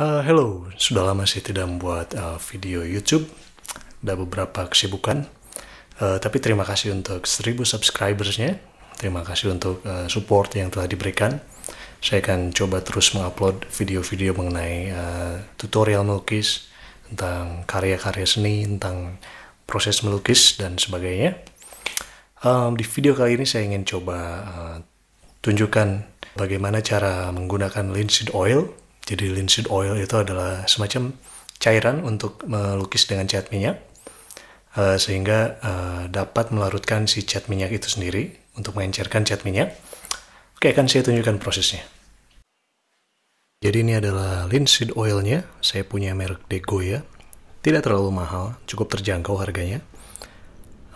Uh, hello, sudah lama sih tidak membuat uh, video YouTube. Ada beberapa kesibukan. Uh, tapi terima kasih untuk 1000 subscribersnya. Terima kasih untuk uh, support yang telah diberikan. Saya akan coba terus mengupload video-video mengenai uh, tutorial melukis, tentang karya-karya seni, tentang proses melukis, dan sebagainya. Um, di video kali ini saya ingin coba uh, tunjukkan bagaimana cara menggunakan linseed oil jadi linseed oil itu adalah semacam cairan untuk melukis dengan cat minyak eh, sehingga eh, dapat melarutkan si cat minyak itu sendiri untuk mengencerkan cat minyak. Oke, akan saya tunjukkan prosesnya. Jadi ini adalah linseed oilnya. Saya punya merek Dego ya. Tidak terlalu mahal, cukup terjangkau harganya.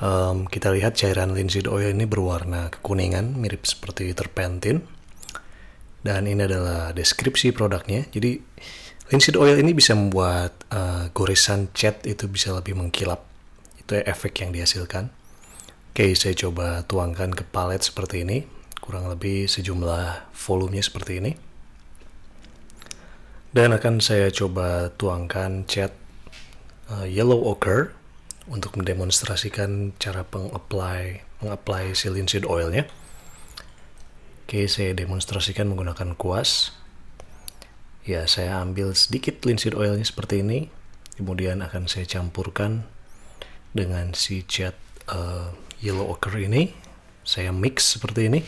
Um, kita lihat cairan linseed oil ini berwarna kekuningan, mirip seperti terpentin. Dan ini adalah deskripsi produknya. Jadi linseed oil ini bisa membuat uh, goresan cat itu bisa lebih mengkilap. Itu efek yang dihasilkan. Oke, saya coba tuangkan ke palet seperti ini. Kurang lebih sejumlah volumenya seperti ini. Dan akan saya coba tuangkan cat uh, yellow ochre untuk mendemonstrasikan cara mengaplikasi apply meng si linseed oilnya. Oke, saya demonstrasikan menggunakan kuas. Ya, saya ambil sedikit linseed oilnya seperti ini. Kemudian akan saya campurkan dengan si cat uh, yellow ochre ini. Saya mix seperti ini.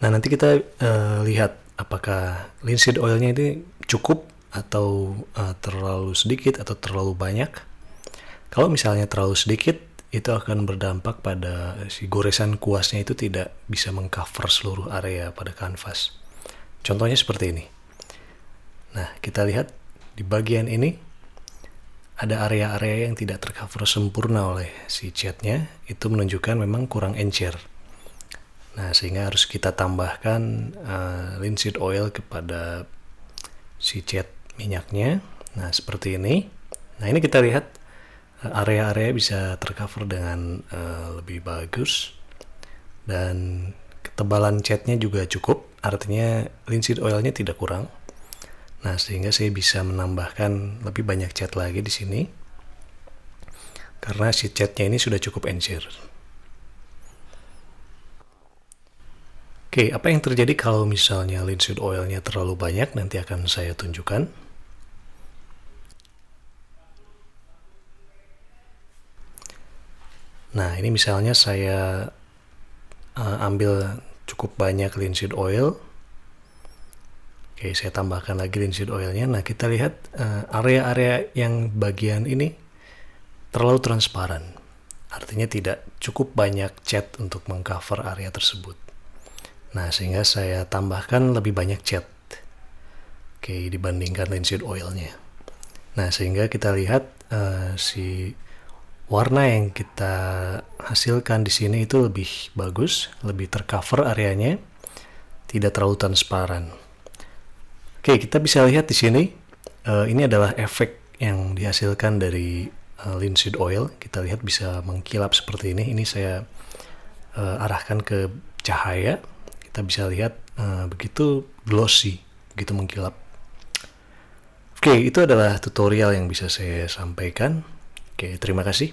Nah, nanti kita uh, lihat apakah linseed oilnya ini cukup atau uh, terlalu sedikit atau terlalu banyak. Kalau misalnya terlalu sedikit, itu akan berdampak pada si goresan kuasnya itu tidak bisa mengcover seluruh area pada kanvas. Contohnya seperti ini. Nah, kita lihat di bagian ini ada area-area yang tidak tercover sempurna oleh si catnya. itu menunjukkan memang kurang encer. Nah, sehingga harus kita tambahkan uh, linseed oil kepada si cat minyaknya. Nah, seperti ini. Nah, ini kita lihat area-area bisa tercover dengan uh, lebih bagus dan ketebalan catnya juga cukup artinya linseed oilnya tidak kurang nah sehingga saya bisa menambahkan lebih banyak cat lagi di sini karena si catnya ini sudah cukup encer Oke, apa yang terjadi kalau misalnya linseed oilnya terlalu banyak nanti akan saya tunjukkan. Nah, ini misalnya saya uh, ambil cukup banyak linseed oil. Oke, saya tambahkan lagi linseed oilnya. Nah, kita lihat eh, area-area uh, yang bagian ini terlalu transparan. Artinya tidak cukup banyak cat untuk mengcover area tersebut. Nah, sehingga saya tambahkan lebih banyak cat. Oke, dibandingkan linseed oilnya. Nah, sehingga kita lihat uh, si warna yang kita hasilkan di sini itu lebih bagus, lebih tercover areanya, tidak terlalu transparan. Oke, kita bisa lihat di sini, uh, ini adalah efek yang dihasilkan dari uh, linseed oil. Kita lihat bisa mengkilap seperti ini. Ini saya uh, arahkan ke cahaya. Kita bisa lihat uh, begitu glossy, begitu mengkilap. Oke, itu adalah tutorial yang bisa saya sampaikan. que trimagasí.